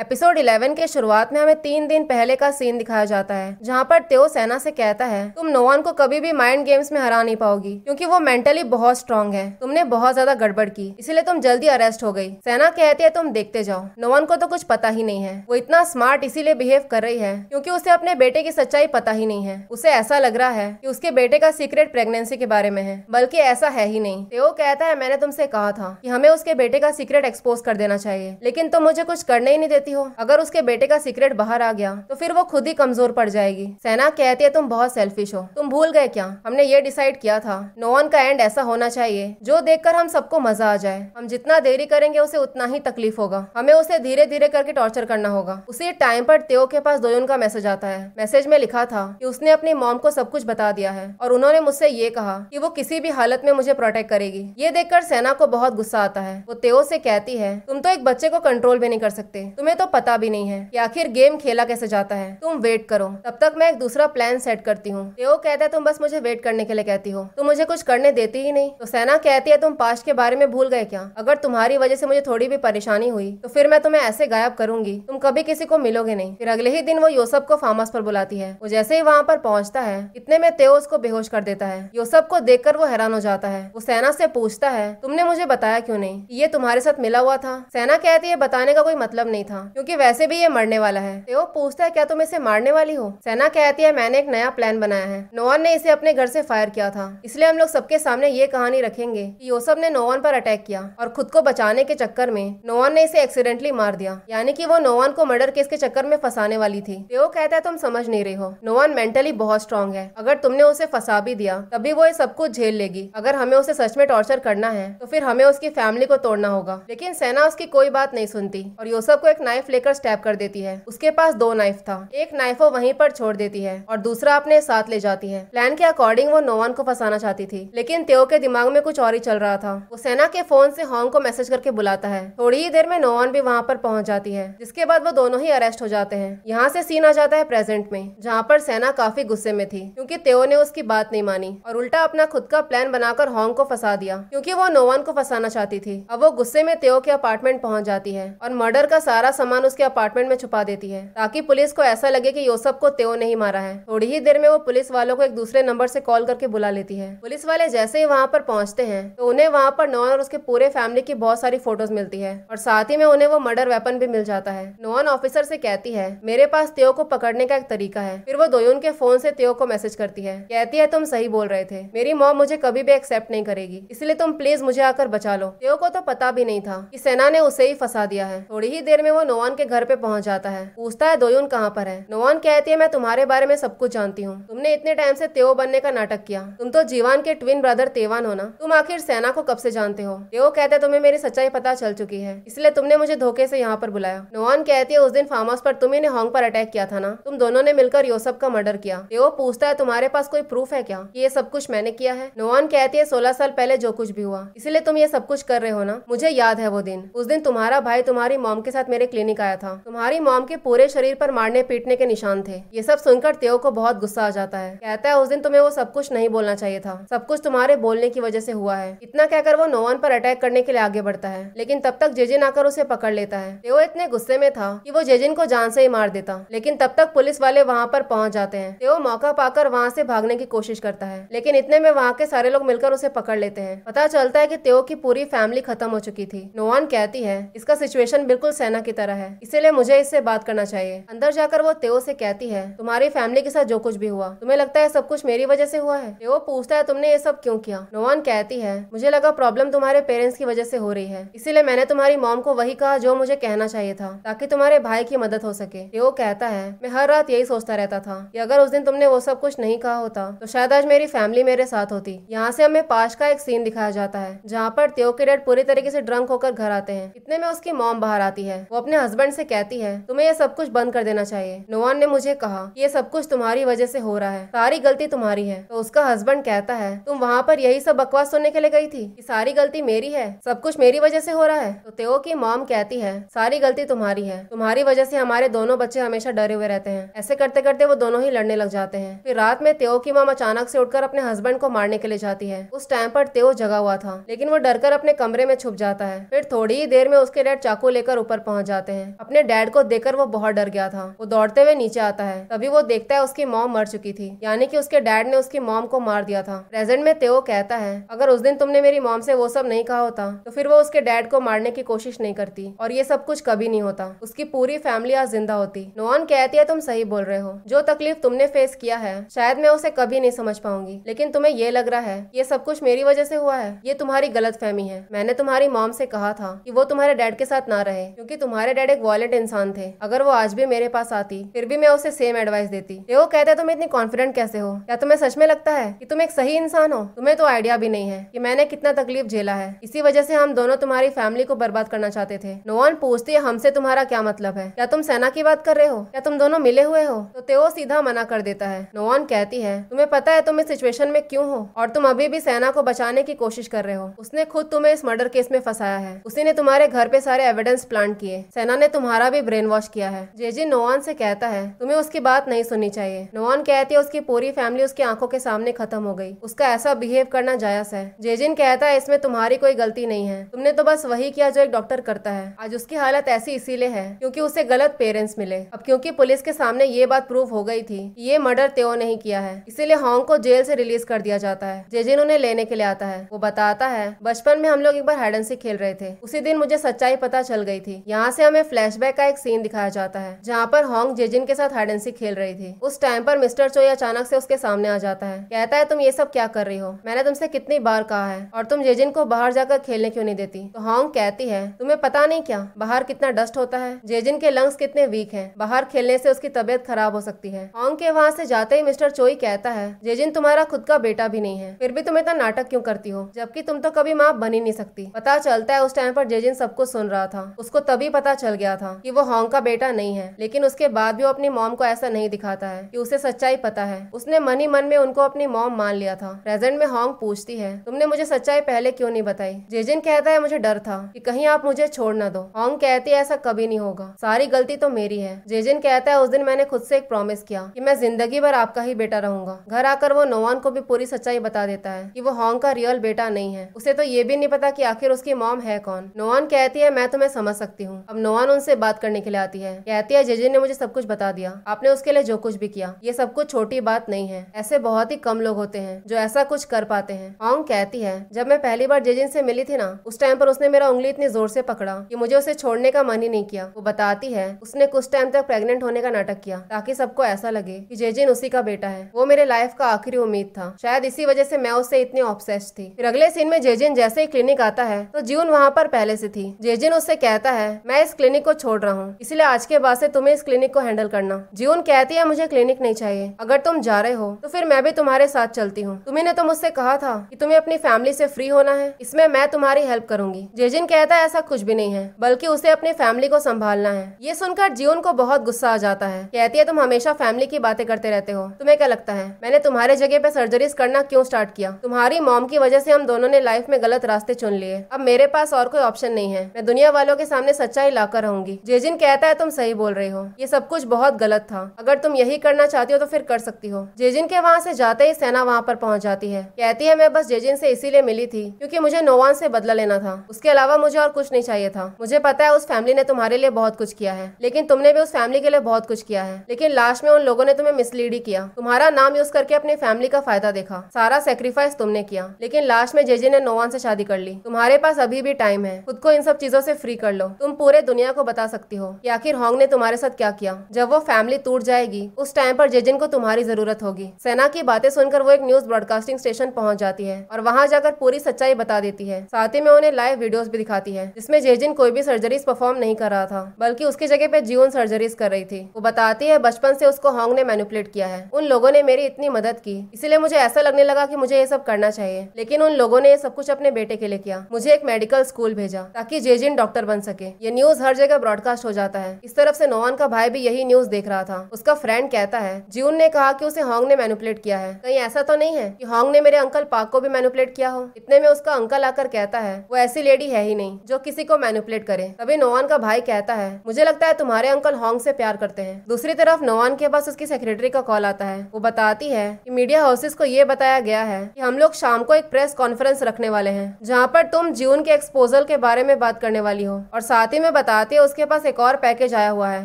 episode 11 के शुरुआत में हमें तीन दिन पहले का सीन दिखाया जाता है जहाँ पर त्यो सेना से कहता है तुम नोवान को कभी भी माइंड गेम्स में हरा नहीं पाओगी क्योंकि वो मेंटली बहुत स्ट्रांग है तुमने बहुत ज्यादा गड़बड़ की इसलिए तुम जल्दी अरेस्ट हो गई सेना कहती है तुम देखते जाओ नोवान को तो कुछ पता ही नहीं है वो इतना स्मार्ट इसीलिए बिहेव कर रही है क्यूँकी उसे अपने बेटे की सच्चाई पता ही नहीं है उसे ऐसा लग रहा है की उसके बेटे का सीक्रेट प्रेगनेंसी के बारे में है बल्कि ऐसा है ही नहीं त्यो कहता है मैंने तुमसे कहा था की हमें उसके बेटे का सीक्रेट एक्सपोज कर देना चाहिए लेकिन तुम मुझे कुछ करने ही नहीं देते देती हो अगर उसके बेटे का सीक्रेट बाहर आ गया तो फिर वो खुद ही कमजोर पड़ जाएगी सेना कहती है तुम बहुत सेल्फिश हो तुम भूल गए क्या हमने ये डिसाइड किया था नोवन का एंड ऐसा होना चाहिए जो देख हम सबको मजा आ जाए हम जितना देरी करेंगे उसे उतना ही तकलीफ होगा हमें उसे धीरे धीरे करके टॉर्चर करना होगा उसी टाइम पर तेओ के पास दोयन का मैसेज आता है मैसेज में लिखा था कि उसने अपनी मॉम को सब कुछ बता दिया है और उन्होंने मुझसे ये कहा कि वो किसी भी हालत में मुझे प्रोटेक्ट करेगी ये देखकर सेना को बहुत गुस्सा आता है वो तेओ से कहती है तुम तो एक बच्चे को कंट्रोल भी नहीं कर सकते तुम्हें तुम्हें तो पता भी नहीं है कि आखिर गेम खेला कैसे जाता है तुम वेट करो तब तक मैं एक दूसरा प्लान सेट करती हूँ देव कहता है तुम बस मुझे वेट करने के लिए कहती हो तुम मुझे कुछ करने देती ही नहीं तो सेना कहती है तुम पास्ट के बारे में भूल गए क्या अगर तुम्हारी वजह से मुझे थोड़ी भी परेशानी हुई तो फिर मैं तुम्हें ऐसे गायब करूंगी तुम कभी किसी को मिलोगे नहीं फिर अगले ही दिन वो योसफ को फार्म पर बुलाती है वो जैसे ही वहाँ पर पहुँचता है इतने में तेओ उसको बेहोश कर देता है योसफ को देख वो हैरान हो जाता है वो सेना से पूछता है तुमने मुझे बताया क्यों नहीं ये तुम्हारे साथ मिला हुआ था सेना कहती है बताने का कोई मतलब नहीं था क्योंकि वैसे भी ये मरने वाला है तो वो पूछता है क्या तुम इसे मारने वाली हो सेना कहती है मैंने एक नया प्लान बनाया है नोवन ने इसे अपने घर से फायर किया था इसलिए हम लोग सबके सामने ये कहानी रखेंगे की योसफ ने नोवन पर अटैक किया और खुद को बचाने के चक्कर में नोवन ने इसे एक्सीडेंटली मार दिया यानी कि वो नोवन को मर्डर केस के चक्कर में फंसाने वाली थी तो वो कहता है तुम समझ नहीं रहे हो नोवन मेंटली बहुत स्ट्रांग है अगर तुमने उसे फंसा भी दिया तभी वो ये सब कुछ झेल लेगी अगर हमें उसे सच में टॉर्चर करना है तो फिर हमें उसकी फैमिली को तोड़ना होगा लेकिन सेना उसकी कोई बात नहीं सुनती और योसफ को एक नाइफ लेकर स्टैप कर देती है उसके पास दो नाइफ था एक नाइफ वो वहीं पर छोड़ देती है और दूसरा अपने साथ ले जाती है प्लान के अकॉर्डिंग वो नोवान को फंसाना चाहती थी लेकिन तेओ के दिमाग में कुछ और ही चल रहा था वो सेना के फोन से हॉन्ग को मैसेज करके बुलाता है थोड़ी ही देर में नोवान भी वहाँ पर पहुँच जाती है जिसके बाद वो दोनों ही अरेस्ट हो जाते हैं यहाँ से सीन आ जाता है प्रेजेंट में जहाँ पर सेना काफी गुस्से में थी क्योंकि तेओ ने उसकी बात नहीं मानी और उल्टा अपना खुद का प्लान बनाकर हॉन्ग को फंसा दिया क्योंकि वो नोवान को फंसाना चाहती थी अब वो गुस्से में तेओ के अपार्टमेंट पहुंच जाती है और मर्डर का सारा सामान उसके अपार्टमेंट में छुपा देती है ताकि पुलिस को ऐसा लगे कि योसफ को तेओ नहीं मारा है थोड़ी ही देर में वो पुलिस वालों को एक दूसरे नंबर से कॉल करके बुला लेती है पुलिस वाले जैसे ही वहाँ पर पहुँचते हैं तो उन्हें वहाँ पर नोन और उसके पूरे फैमिली की बहुत सारी फोटोज मिलती है और साथ ही में उन्हें वो मर्डर वेपन भी मिल जाता है नोन ऑफिसर से कहती है मेरे पास तेओ को पकड़ने का एक तरीका है फिर वो दोयून के फोन से तेओ को मैसेज करती है कहती है तुम सही बोल रहे थे मेरी मॉम मुझे कभी भी एक्सेप्ट नहीं करेगी इसलिए तुम प्लीज मुझे आकर बचा लो तेओ को तो पता भी नहीं था कि सेना ने उसे ही फंसा दिया है थोड़ी ही देर में वो नोवान के घर पे पहुंच जाता है पूछता है दोयुन कहाँ पर है नोवान कहती है मैं तुम्हारे बारे में सब कुछ जानती हूँ तुमने इतने टाइम से तेओ बनने का नाटक किया तुम तो जीवान के ट्विन ब्रदर तेवान हो ना तुम आखिर सेना को कब से जानते हो तेओ कहते तुम्हें मेरी सच्चाई पता चल चुकी है इसलिए तुमने मुझे धोखे से यहाँ पर बुलाया नोवान कहती है उस दिन फार्म हाउस पर तुम्ही ने हॉन्ग पर अटैक किया था ना तुम दोनों ने मिलकर योसफ का मर्डर किया तेओ पूछता है तुम्हारे पास कोई प्रूफ है क्या ये सब कुछ मैंने किया है नोवान कहती है सोलह साल पहले जो कुछ भी हुआ इसलिए तुम ये सब कुछ कर रहे हो ना मुझे याद है वो दिन उस दिन तुम्हारा भाई तुम्हारी मॉम के साथ मेरे क्लिनिक क्लिनिक आया था तुम्हारी मॉम के पूरे शरीर पर मारने पीटने के निशान थे ये सब सुनकर तेव को बहुत गुस्सा आ जाता है कहता है उस दिन तुम्हें वो सब कुछ नहीं बोलना चाहिए था सब कुछ तुम्हारे बोलने की वजह से हुआ है इतना कहकर वो नोवन पर अटैक करने के लिए आगे बढ़ता है लेकिन तब तक जेजिन आकर उसे पकड़ लेता है तेओ इतने गुस्से में था की वो जेजिन को जान से ही मार देता लेकिन तब तक पुलिस वाले वहाँ पर पहुँच जाते हैं तेओ मौका पाकर वहाँ से भागने की कोशिश करता है लेकिन इतने में वहाँ के सारे लोग मिलकर उसे पकड़ लेते हैं पता चलता है की तेव की पूरी फैमिली खत्म हो चुकी थी नोवान कहती है इसका सिचुएशन बिल्कुल सेना की तरह तरह है इसीलिए मुझे इससे बात करना चाहिए अंदर जाकर वो तेओ से कहती है तुम्हारी फैमिली के साथ जो कुछ भी हुआ तुम्हें लगता है सब कुछ मेरी वजह से हुआ है तेओ पूछता है तुमने ये सब क्यों किया नोवान कहती है मुझे लगा प्रॉब्लम तुम्हारे पेरेंट्स की वजह से हो रही है इसीलिए मैंने तुम्हारी मॉम को वही कहा जो मुझे कहना चाहिए था ताकि तुम्हारे भाई की मदद हो सके तेओ कहता है मैं हर रात यही सोचता रहता था कि अगर उस दिन तुमने वो सब कुछ नहीं कहा होता तो शायद आज मेरी फैमिली मेरे साथ होती यहाँ से हमें पास का एक सीन दिखाया जाता है जहाँ पर तेओ के डैड पूरी तरीके से ड्रंक होकर घर आते हैं इतने में उसकी मॉम बाहर आती है वो अपने अपने हस्बैंड से कहती है तुम्हें यह सब कुछ बंद कर देना चाहिए नोवान ने मुझे कहा ये सब कुछ तुम्हारी वजह से हो रहा है सारी गलती तुम्हारी है तो उसका हस्बैंड कहता है तुम वहाँ पर यही सब बकवास सुनने के लिए गई थी कि सारी गलती मेरी है सब कुछ मेरी वजह से हो रहा है तो तेओ की मॉम कहती है सारी गलती तुम्हारी है तुम्हारी वजह से हमारे दोनों बच्चे हमेशा डरे हुए रहते हैं ऐसे करते करते वो दोनों ही लड़ने लग जाते हैं फिर रात में तेओ की मॉम अचानक से उठकर अपने हस्बैंड को मारने के लिए जाती है उस टाइम पर तेओ जगा हुआ था लेकिन वो डरकर अपने कमरे में छुप जाता है फिर थोड़ी ही देर में उसके डैड चाकू लेकर ऊपर पहुंच जाता जाते हैं अपने डैड को देखकर वो बहुत डर गया था वो दौड़ते हुए नीचे आता है तभी वो देखता है उसकी मॉम मर चुकी थी यानी कि उसके डैड ने उसकी मॉम को मार दिया था प्रेजेंट में तेओ कहता है अगर उस दिन तुमने मेरी मॉम से वो सब नहीं कहा होता तो फिर वो उसके डैड को मारने की कोशिश नहीं करती और ये सब कुछ कभी नहीं होता उसकी पूरी फैमिली आज जिंदा होती नोन कहती है तुम सही बोल रहे हो जो तकलीफ तुमने फेस किया है शायद मैं उसे कभी नहीं समझ पाऊंगी लेकिन तुम्हें ये लग रहा है ये सब कुछ मेरी वजह से हुआ है ये तुम्हारी गलत फहमी है मैंने तुम्हारी मॉम से कहा था कि वो तुम्हारे डैड के साथ ना रहे क्योंकि तुम्हारे हमारे डैड एक वॉयलेंट इंसान थे अगर वो आज भी मेरे पास आती फिर भी मैं उसे सेम एडवाइस देती वो कहते तुम इतनी कॉन्फिडेंट कैसे हो क्या तुम्हें सच में लगता है कि तुम एक सही इंसान हो तुम्हें तो आइडिया भी नहीं है कि मैंने कितना तकलीफ झेला है इसी वजह से हम दोनों तुम्हारी फैमिली को बर्बाद करना चाहते थे नोवान पूछती है हमसे तुम्हारा क्या मतलब है क्या तुम सेना की बात कर रहे हो क्या तुम दोनों मिले हुए हो तो तेओ सीधा मना कर देता है नोवान कहती है तुम्हें पता है तुम इस सिचुएशन में क्यों हो और तुम अभी भी सेना को बचाने की कोशिश कर रहे हो उसने खुद तुम्हें इस मर्डर केस में फंसाया है उसी ने तुम्हारे घर पे सारे एविडेंस प्लांट किए सेना ने तुम्हारा भी ब्रेन वॉश किया है जेजे नोवान से कहता है तुम्हें उसकी बात नहीं सुननी चाहिए नोवान कहती है उसकी पूरी फैमिली उसकी आंखों के सामने खत्म हो गई उसका ऐसा बिहेव करना जायज है जेजिन कहता है इसमें तुम्हारी कोई गलती नहीं है तुमने तो बस वही किया जो एक डॉक्टर करता है आज उसकी हालत ऐसी इसीलिए है क्योंकि उसे गलत पेरेंट्स मिले अब क्योंकि पुलिस के सामने ये बात प्रूफ हो गई थी कि ये मर्डर तेओ नहीं किया है इसीलिए हॉन्ग को जेल से रिलीज कर दिया जाता है जेजिन उन्हें लेने के लिए आता है वो बताता है बचपन में हम लोग एक बार हाइडन से खेल रहे थे उसी दिन मुझे सच्चाई पता चल गई थी यहाँ से हम हमें फ्लैशबैक का एक सीन दिखाया जाता है जहाँ पर हॉन्ग जेजिन के साथ हाइड एंड सीक खेल रही थी उस टाइम पर मिस्टर चोई अचानक से उसके सामने आ जाता है कहता है तुम ये सब क्या कर रही हो मैंने तुमसे कितनी बार कहा है और तुम जेजिन को बाहर जाकर खेलने क्यों नहीं देती तो हॉन्ग कहती है तुम्हें पता नहीं क्या बाहर कितना डस्ट होता है जेजिन के लंग्स कितने वीक है बाहर खेलने से उसकी तबियत खराब हो सकती है हॉन्ग के वहाँ से जाते ही मिस्टर चोई कहता है जेजिन तुम्हारा खुद का बेटा भी नहीं है फिर भी तुम इतना नाटक क्यों करती हो जबकि तुम तो कभी माँ बनी नहीं सकती पता चलता है उस टाइम पर जेजिन सबको सुन रहा था उसको तभी पता चल गया था कि वो हॉन्ग का बेटा नहीं है लेकिन उसके बाद भी वो अपनी मॉम को ऐसा नहीं दिखाता है कि उसे सच्चाई पता है उसने मन ही मन में उनको अपनी मॉम मान लिया था प्रेजेंट में हॉन्ग पूछती है तुमने मुझे सच्चाई पहले क्यों नहीं बताई जेजिन कहता है मुझे डर था कि कहीं आप मुझे छोड़ ना दो हॉन्ग कहती है ऐसा कभी नहीं होगा सारी गलती तो मेरी है जेजिन कहता है उस दिन मैंने खुद से एक प्रॉमिस किया कि मैं जिंदगी भर आपका ही बेटा रहूंगा घर आकर वो नोवान को भी पूरी सच्चाई बता देता है कि वो हॉन्ग का रियल बेटा नहीं है उसे तो ये भी नहीं पता कि आखिर उसकी मॉम है कौन नोवान कहती है मैं तुम्हें समझ सकती हूँ अब नोवान उनसे बात करने के लिए आती है कहती है जेजे ने मुझे सब कुछ बता दिया आपने उसके लिए जो कुछ भी किया ये सब कुछ छोटी बात नहीं है ऐसे बहुत ही कम लोग होते हैं जो ऐसा कुछ कर पाते हैं ऑंग कहती है जब मैं पहली बार जेजिन से मिली थी ना उस टाइम पर उसने मेरा उंगली इतनी जोर से पकड़ा कि मुझे उसे छोड़ने का मन ही नहीं किया वो बताती है उसने कुछ टाइम तक प्रेग्नेंट होने का नाटक किया ताकि सबको ऐसा लगे कि जेजिन उसी का बेटा है वो मेरे लाइफ का आखिरी उम्मीद था शायद इसी वजह से मैं उससे इतनी ऑब्सेस थी फिर अगले सीन में जेजिन जैसे ही क्लिनिक आता है तो जीवन वहाँ पर पहले से थी जेजिन उससे कहता है मैं इस क्लिनिक को छोड़ रहा हूँ इसलिए आज के बाद से तुम्हें इस क्लिनिक को हैंडल करना जीवन कहती है मुझे क्लिनिक नहीं चाहिए अगर तुम जा रहे हो तो फिर मैं भी तुम्हारे साथ चलती हूँ तुम्हें तो मुझसे कहा था की तुम्हें अपनी फैमिली ऐसी फ्री होना है इसमें मैं तुम्हारी हेल्प करूंगी जेजिन कहता है ऐसा कुछ भी नहीं है बल्कि उसे अपनी फैमिली को संभालना है ये सुनकर जीवन को बहुत गुस्सा आ जाता है कहती है तुम हमेशा फैमिली की बातें करते रहते हो तुम्हें क्या लगता है मैंने तुम्हारे जगह पे सर्जरीज करना क्यों स्टार्ट किया तुम्हारी मॉम की वजह से हम दोनों ने लाइफ में गलत रास्ते चुन लिए अब मेरे पास और कोई ऑप्शन नहीं है मैं दुनिया वालों के सामने सच्चाई ला जाकर रहूंगी जेजिन कहता है तुम सही बोल रही हो ये सब कुछ बहुत गलत था अगर तुम यही करना चाहती हो तो फिर कर सकती हो जेजिन के वहाँ से जाते ही सेना वहाँ पर पहुँच जाती है कहती है मैं बस जेजिन से इसीलिए मिली थी क्योंकि मुझे नोवान से बदला लेना था उसके अलावा मुझे और कुछ नहीं चाहिए था मुझे पता है उस फैमिली ने तुम्हारे लिए बहुत कुछ किया है लेकिन तुमने भी उस फैमिली के लिए बहुत कुछ किया है लेकिन लास्ट में उन लोगों ने तुम्हें मिसलीड ही किया तुम्हारा नाम यूज करके अपनी फैमिली का फायदा देखा सारा सेक्रीफाइस तुमने किया लेकिन लास्ट में जेजे ने नोवान से शादी कर ली तुम्हारे पास अभी भी टाइम है खुद को इन सब चीजों से फ्री कर लो तुम पूरे दुनिया को बता सकती हो कि आखिर होंग ने तुम्हारे साथ क्या किया जब वो फैमिली टूट जाएगी उस टाइम पर जेजिन को तुम्हारी जरूरत होगी सेना की बातें सुनकर वो एक न्यूज ब्रॉडकास्टिंग स्टेशन पहुंच जाती है और वहां जाकर पूरी सच्चाई बता देती है साथ ही में उन्हें लाइव वीडियोस भी दिखाती है जिसमें जेजिन कोई भी सर्जरीज परफॉर्म नहीं कर रहा था बल्कि उसकी जगह पे जीवन सर्जरीज कर रही थी वो बताती है बचपन से उसको होंग ने मैनिपुलेट किया है उन लोगों ने मेरी इतनी मदद की इसलिए मुझे ऐसा लगने लगा की मुझे ये सब करना चाहिए लेकिन उन लोगों ने ये सब कुछ अपने बेटे के लिए किया मुझे एक मेडिकल स्कूल भेजा ताकि जेजिन डॉक्टर बन सके ये न्यूज हर जगह ब्रॉडकास्ट हो जाता है इस तरफ से नोवान का भाई भी यही न्यूज देख रहा था उसका फ्रेंड कहता है जीवन ने कहा कि उसे हॉन्ग ने मैनुपलेट किया है कहीं ऐसा तो नहीं है कि हॉन्ग ने मेरे अंकल पाक को भी मैनुपलेट किया हो इतने में उसका अंकल आकर कहता है वो ऐसी लेडी है ही नहीं जो किसी को मैनुपलेट करे तभी नोवान का भाई कहता है मुझे लगता है तुम्हारे अंकल हॉन्ग से प्यार करते हैं दूसरी तरफ नोवान के पास उसकी सेक्रेटरी का कॉल आता है वो बताती है कि मीडिया हाउसेस को ये बताया गया है कि हम लोग शाम को एक प्रेस कॉन्फ्रेंस रखने वाले हैं जहाँ पर तुम जीवन के एक्सपोजल के बारे में बात करने वाली हो और साथ ही में बता बताते उसके पास एक और पैकेज आया हुआ है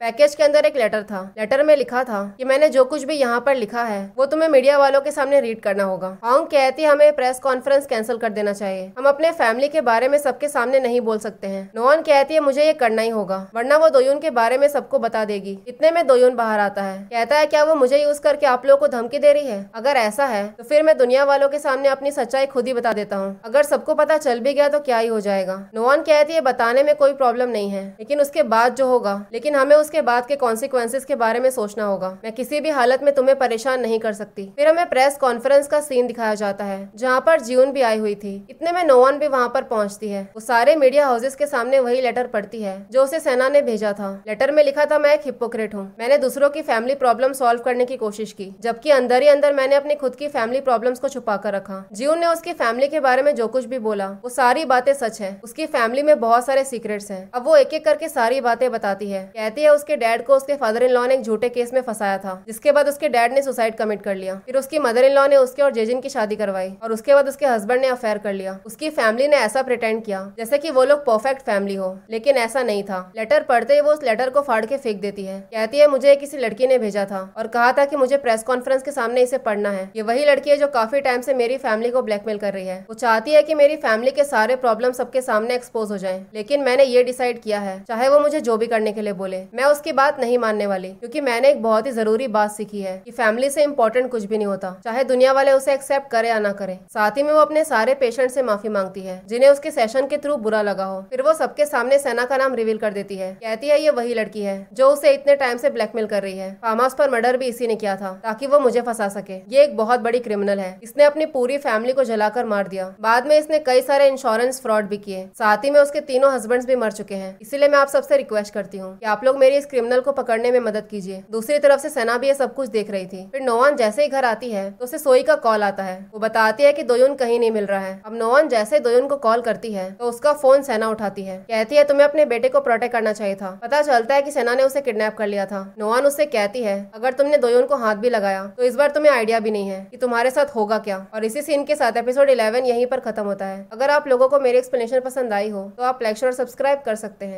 पैकेज के अंदर एक लेटर था लेटर में लिखा था कि मैंने जो कुछ भी यहाँ पर लिखा है वो तुम्हें मीडिया वालों के सामने रीड करना होगा हॉन्ग कहती हमें प्रेस कॉन्फ्रेंस कैंसिल कर देना चाहिए हम अपने फैमिली के बारे में सबके सामने नहीं बोल सकते हैं नोहन कहती है मुझे ये करना ही होगा वरना वो दोयून के बारे में सबको बता देगी इतने में दोयून बाहर आता है कहता है क्या वो मुझे यूज करके आप लोगों को धमकी दे रही है अगर ऐसा है तो फिर मैं दुनिया वालों के सामने अपनी सच्चाई खुद ही बता देता हूँ अगर सबको पता चल भी गया तो क्या ही हो जाएगा नोहन कहती है बताने में कोई प्रॉब्लम नहीं है लेकिन उसके बाद जो होगा लेकिन हमें उसके बाद के कॉन्सिक्वेंसेज के बारे में सोचना होगा मैं किसी भी हालत में तुम्हें परेशान नहीं कर सकती फिर हमें प्रेस कॉन्फ्रेंस का सीन दिखाया जाता है जहाँ पर जीवन भी आई हुई थी इतने में नोवन भी वहाँ पर पहुँचती है वो सारे मीडिया हाउसेस के सामने वही लेटर पढ़ती है जो उसे सेना ने भेजा था लेटर में लिखा था मैं एक हिपोक्रेट हूँ मैंने दूसरों की फैमिली प्रॉब्लम सॉल्व करने की कोशिश की जबकि अंदर ही अंदर मैंने अपनी खुद की फैमिली प्रॉब्लम्स को छुपा कर रखा जीवन ने उसकी फैमिली के बारे में जो कुछ भी बोला वो सारी बातें सच है उसकी फैमिली में बहुत सारे सीक्रेट्स हैं अब वो एक एक एक करके सारी बातें बताती है कहती है उसके डैड को उसके फादर इन लॉ ने एक झूठे केस में फंसाया था जिसके बाद उसके डैड ने सुसाइड कमिट कर लिया फिर उसकी मदर इन लॉ ने उसके और जेजिन की शादी करवाई और उसके बाद उसके हस्बैंड ने अफेयर कर लिया उसकी फैमिली ने ऐसा प्रिटेंड किया जैसे की वो लोग परफेक्ट फैमिली हो लेकिन ऐसा नहीं था लेटर पढ़ते ही वो उस लेटर को फाड़ के फेंक देती है कहती है मुझे किसी लड़की ने भेजा था और कहा था की मुझे प्रेस कॉन्फ्रेंस के सामने इसे पढ़ना है ये वही लड़की है जो काफी टाइम से मेरी फैमिली को ब्लैकमेल कर रही है वो चाहती है की मेरी फैमिली के सारे प्रॉब्लम सबके सामने एक्सपोज हो जाए लेकिन मैंने ये डिसाइड किया है है चाहे वो मुझे जो भी करने के लिए बोले मैं उसकी बात नहीं मानने वाली क्योंकि मैंने एक बहुत ही जरूरी बात सीखी है कि फैमिली से इम्पोर्टेंट कुछ भी नहीं होता चाहे दुनिया वाले उसे एक्सेप्ट करे या ना करे साथ ही में वो अपने सारे पेशेंट से माफी मांगती है जिन्हें उसके सेशन के थ्रू बुरा लगा हो फिर वो सबके सामने सेना का नाम रिवील कर देती है कहती है ये वही लड़की है जो उसे इतने टाइम से ब्लैकमेल कर रही है फार्म हाउस पर मर्डर भी इसी ने किया था ताकि वो मुझे फंसा सके ये एक बहुत बड़ी क्रिमिनल है इसने अपनी पूरी फैमिली को जलाकर मार दिया बाद में इसने कई सारे इंश्योरेंस फ्रॉड भी किए साथ ही में उसके तीनों हस्बैंड्स भी मर चुके हैं इसी इसीलिए मैं आप सबसे रिक्वेस्ट करती हूँ कि आप लोग मेरी इस क्रिमिनल को पकड़ने में मदद कीजिए दूसरी तरफ से सेना भी ये सब कुछ देख रही थी फिर नोवान जैसे ही घर आती है तो उसे सोई का कॉल आता है वो बताती है की दोयुन कहीं नहीं मिल रहा है अब नोवान जैसे दोयुन को कॉल करती है तो उसका फोन सेना उठाती है कहती है तुम्हें अपने बेटे को प्रोटेक्ट करना चाहिए था पता चलता है की सेना ने उसे किडनेप कर लिया था नोवान उससे कहती है अगर तुमने दोयुन को हाथ भी लगाया तो इस बार तुम्हें आइडिया भी नहीं है की तुम्हारे साथ होगा क्या और इसी सीन के साथ एपिसोड इलेवन यहीं पर खत्म होता है अगर आप लोगों को मेरी एक्सप्लेनेशन पसंद आई हो तो आप लाइक और सब्सक्राइब कर सकते हैं